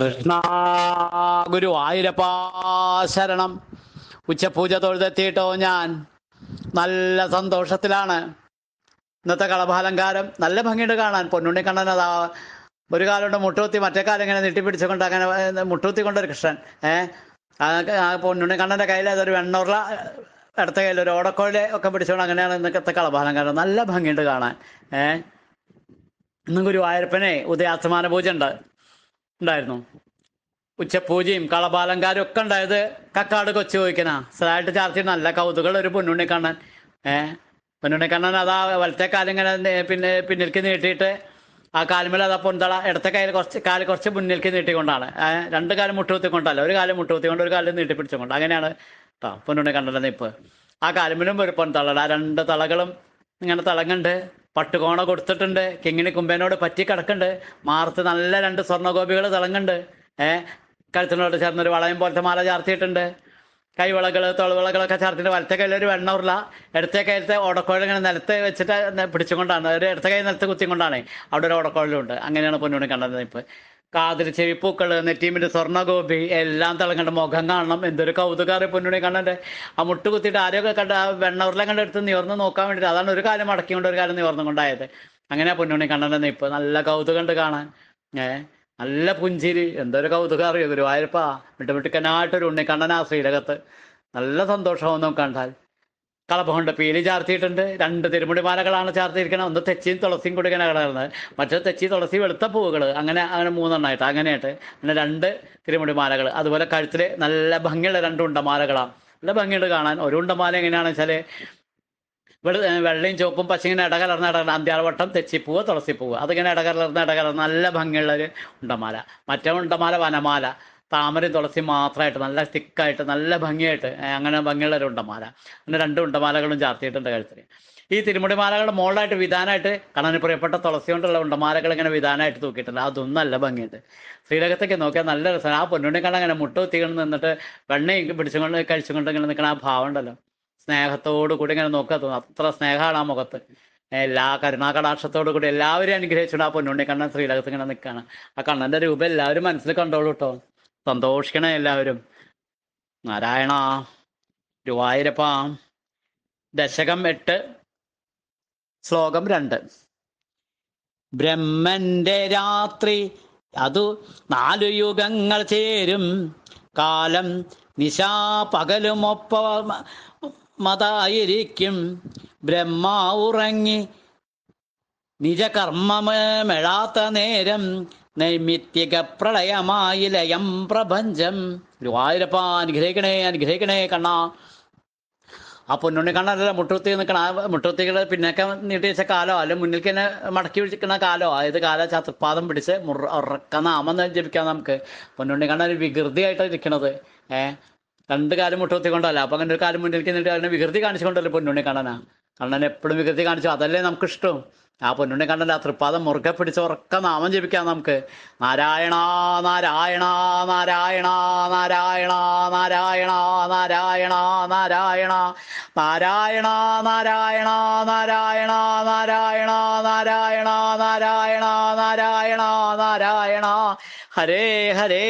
കൃഷ്ണ ഗുരു ആയിരപ്പാശരണം ഉച്ചപൂജ തൊഴുതെത്തിയിട്ടോ ഞാൻ നല്ല സന്തോഷത്തിലാണ് ഇന്നത്തെ കളഭാലങ്കാരം നല്ല ഭംഗിയുണ്ട് കാണാൻ കണ്ണൻ അതാ ഒരു കാലുണ്ട് മുട്ടൂത്തി മറ്റേ കാലം ഇങ്ങനെ നീട്ടിപ്പിടിച്ചുകൊണ്ട് അങ്ങനെ മുട്ടൂത്തി കൊണ്ടൊരു കൃഷ്ണൻ ഏഹ് ആ കണ്ണൻ്റെ കയ്യിൽ അതൊരു വെണ്ണൂറില ഇടത്ത കയ്യിൽ ഒരു ഓടക്കോഴി ഒക്കെ പിടിച്ചുകൊണ്ട് അങ്ങനെയാണ് ഇന്നത്തെ കളഭാലങ്കാരം നല്ല ഭംഗിയുണ്ട് കാണാൻ ഏഹ് ഇന്നും ഗുരുവായൂരപ്പനെ ഉദയാസ്തമാന പൂജ ഉണ്ട് ഉണ്ടായിരുന്നു ഉച്ചപൂജയും കളബാലങ്കാരും ഒക്കെ ഉണ്ടായത് കക്കാട് കൊച്ചു ചോദിക്കണ സ്ഥലമായിട്ട് ചാർച്ച ചെയ്യുന്ന നല്ല കൗതുകൾ ഒരു പൊന്നുണ്ണി കണ്ണൻ ഏഹ് പൊന്നുണ്ണി കണ്ണൻ അതാ വലത്തെ കാലം ഇങ്ങനെ പിന്നെ പിന്നിലേക്ക് നീട്ടിയിട്ട് ആ കാലുമേൽ അതാ പൊന്തള ഇടത്തെ കയ്യിൽ കുറച്ച് കാല് കുറച്ച് മുന്നിലേക്ക് നീട്ടിക്കൊണ്ടാണ് രണ്ട് കാലം മുട്ടുകുത്തിക്കൊണ്ടല്ല ഒരു കാലം മുട്ടുകുത്തിക്കൊണ്ട് ഒരു കാലം നീട്ടിപ്പിടിച്ചുകൊണ്ട് അങ്ങനെയാണ് കേട്ടോ പൊന്നുണ്ണി കണ്ണൻ്റെ നിപ്പ് ആ കാലുമേലും ഒരു പൊന്തള രണ്ട് തളകളും ഇങ്ങനെ തിളങ്ങുണ്ട് പട്ടുകോണ കൊടുത്തിട്ടുണ്ട് കിങ്ങിണി കുമ്പേനോട് പറ്റി കിടക്കുണ്ട് മാർത്ത് നല്ല രണ്ട് സ്വർണ്ണഗോപികൾ തിളങ്ങുണ്ട് ഏ കഴുത്തിനോട് ചേർന്നൊരു വളയം പോലത്തെ മാല ചാർത്തിയിട്ടുണ്ട് കൈവിളകൾ തൊളവിളകളൊക്കെ ചേർത്തിട്ട് വലത്തെ കയ്യിൽ ഒരു വെണ്ണ ഉരുള ഇടത്തെ കയ്യിലത്തെ ഓടക്കോഴൽ ഇങ്ങനെ നിലത്ത് വെച്ചിട്ട് പിടിച്ചുകൊണ്ടാണ് ഒരു ഇടത്തെ കൈ നിലത്ത് കുത്തിക്കൊണ്ടാണ് അവിടെ ഒരു ഓടക്കോഴലുണ്ട് അങ്ങനെയാണ് പൊന്നുണി കണ്ടത് ഇപ്പൊ കാതിൽ ചെവിപ്പൂക്കൾ നെറ്റീമിൻ്റെ സ്വർണ്ണഗോപി എല്ലാം തിളങ്ങേണ്ട മുഖം കാണണം എന്തൊരു കൗതുകാറി പൊന്നുണി കാണണ്ടേ ആ മുട്ടുകുത്തിയിട്ട് ആരെയൊക്കെ കണ്ട വെണ്ണ ഉരുളൻ കണ്ട എടുത്ത് നിവർന്ന് നോക്കാൻ വേണ്ടിയിട്ട് അതാണ് ഒരു കാലം കൊണ്ട് ഒരു കാലം കൊണ്ടായത് അങ്ങനെ പൊന്നുണി കണ്ണൻ്റെ ഇപ്പൊ നല്ല കൗതുകമുണ്ട് കാണാൻ ഏ നല്ല പുഞ്ചിരി എന്തൊരു കൗതുകാറിയോ ഗുരുവായൂരപ്പാ മിട്ടുമിട്ടുക്കനായിട്ടൊരു ഉണ്ണിക്കണ്ണൻ ആ ശ്രീരകത്ത് നല്ല സന്തോഷമൊന്നും കണ്ടാൽ കളപ്പുണ്ട് പേര് ചാർത്തിയിട്ടുണ്ട് രണ്ട് തിരുമുടി മാലകളാണ് ചാർത്തിയിരിക്കുന്നത് ഒന്ന് തെച്ചിയും തുളസിയും കൊടുക്കുന്ന കിടക്കുന്നത് മറ്റൊരു തെച്ചി തുളസി വെളുത്ത പൂവുകൾ അങ്ങനെ അങ്ങനെ മൂന്നെണ്ണമായിട്ട് അങ്ങനെയായിട്ട് പിന്നെ രണ്ട് തിരുമുടി മാലകൾ അതുപോലെ കഴുത്തിൽ നല്ല ഭംഗിയുള്ള രണ്ട് ഉണ്ടമാലകളാണ് നല്ല ഭംഗിയുണ്ട് കാണാൻ ഒരു ഉണ്ടമാല എങ്ങനെയാണെന്ന് വെച്ചാൽ വെളു വെള്ളയും ചുവപ്പും പശങ്ങനെ ഇടകലർന്ന ഇടകലർന്ന അന്ത്യാർവട്ടം തെച്ചിപ്പൂവ് തുളസിപ്പൂവ് അതിങ്ങനെ ഇടകലർന്ന ഇടകലർന്ന നല്ല ഭംഗിയുള്ള ഒരു ഉണ്ടമാല മറ്റേ ഉണ്ടമാല വനമാല താമരയും തുളസിയും മാത്രമായിട്ട് നല്ല തിക്കായിട്ട് നല്ല ഭംഗിയായിട്ട് അങ്ങനെ ഭംഗിയുള്ള ഒരു ഉണ്ടമാല അങ്ങനെ രണ്ട് ഉണ്ടമാലകളും ചാർത്തിയിട്ടുണ്ട് കഴുത്തിന് ഈ തിരുമുടി മാലകളുടെ മുകളിലായിട്ട് വിധാനമായിട്ട് കാണാൻ പ്രിയപ്പെട്ട തുളസി കൊണ്ടുള്ള ഉണ്ടമാലകൾ ഇങ്ങനെ വിധാനമായിട്ട് തൂക്കിയിട്ടുണ്ട് അതൊന്നും നല്ല ഭംഗിയുണ്ട് ശ്രീലകത്തേക്ക് നോക്കിയാൽ നല്ല രസമാണ് ആ പൊന്നുണ്ണി കണ്ണ അങ്ങനെ മുട്ടുകുത്തികൾ നിന്നിട്ട് വെണ്ണയും പിടിച്ചുകൊണ്ട് കഴിച്ചുകൊണ്ട് ഇങ്ങനെ നിൽക്കണ ആ ഭാവം ഉണ്ടല്ലോ സ്നേഹത്തോടു കൂടി ഇങ്ങനെ നോക്കുക തോന്നുന്നു അത്ര സ്നേഹമാണ് ആ മുഖത്ത് എല്ലാ കരുണാകടാക്ഷത്തോടു കൂടി എല്ലാവരും അനുഗ്രഹിച്ചുകൊണ്ട് ആ പൊന്നുണ്ണി കണ്ണൻ ശ്രീലകത്ത് ഇങ്ങനെ നിൽക്കുകയാണ് ആ കണ്ണൻ്റെ രൂപം എല്ലാവരും മനസ്സിൽ കണ്ടോളൂ കേട്ടോ സന്തോഷിക്കണേ എല്ലാവരും നാരായണ ഗുരുവായൂരപ്പ ദശകം എട്ട് ശ്ലോകം രണ്ട് ബ്രഹ്മന്റെ രാത്രി അതു നാലു യുഗങ്ങൾ ചേരും കാലം നിശാ പകലുമൊപ്പ മതായിരിക്കും ബ്രഹ്മ ഉറങ്ങി നിജകർമ്മമേഴാത്ത നേരം നൈമിത്യക പ്രളയമായി ലയം പ്രപഞ്ചം ഗുരുവായൂരപ്പ അനുഗ്രഹിക്കണേ അനുഗ്രഹിക്കണേ കണ്ണ ആ പൊന്നുണ്ണി കണ്ണല്ല മുട്ടുത്തി നിൽക്കണ മുട്ടുത്തികളെ പിന്നൊക്കെ നീട്ടി വെച്ച കാലോ അല്ലെ മുന്നിൽ തന്നെ മടക്കി വിളിക്കുന്ന കാലോ അതായത് കാല ചതുർപ്പാദം പിടിച്ച് ഉറക്ക നാമം ജപിക്കാം നമുക്ക് പൊന്നുണ്ണി കണ്ണൻ വികൃതിയായിട്ടാണ് ഇരിക്കണത് ഏഹ് രണ്ട് കാലം മുട്ടുത്തി കൊണ്ടല്ല അപ്പൊ അങ്ങനെ ഒരു കാലം മുന്നിൽ നിന്നിട്ട് അതിനെ വികൃതി കാണിച്ചുകൊണ്ടല്ലേ പൊന്നുണ്ണി കണ്ണനാ കണ്ണൻ എപ്പോഴും വികൃതി കാണിച്ചു അതല്ലേ നമുക്കിഷ്ടം ആ പൊന്നുണ്ണി കണ്ണൻ്റെ ആ തൃപ്പാദം മുറുകെ പിടിച്ച് ഉറക്ക നാമം ജപിക്കാം നമുക്ക് നാരായണ നാരായണ നാരായണ നാരായണ നാരായണ നാരായണ നാരായണ നാരായണ നാരായണ നാരായണ നാരായണ നാരായണ നാരായണ നാരായണ നാരായണ ഹരേ ഹരേ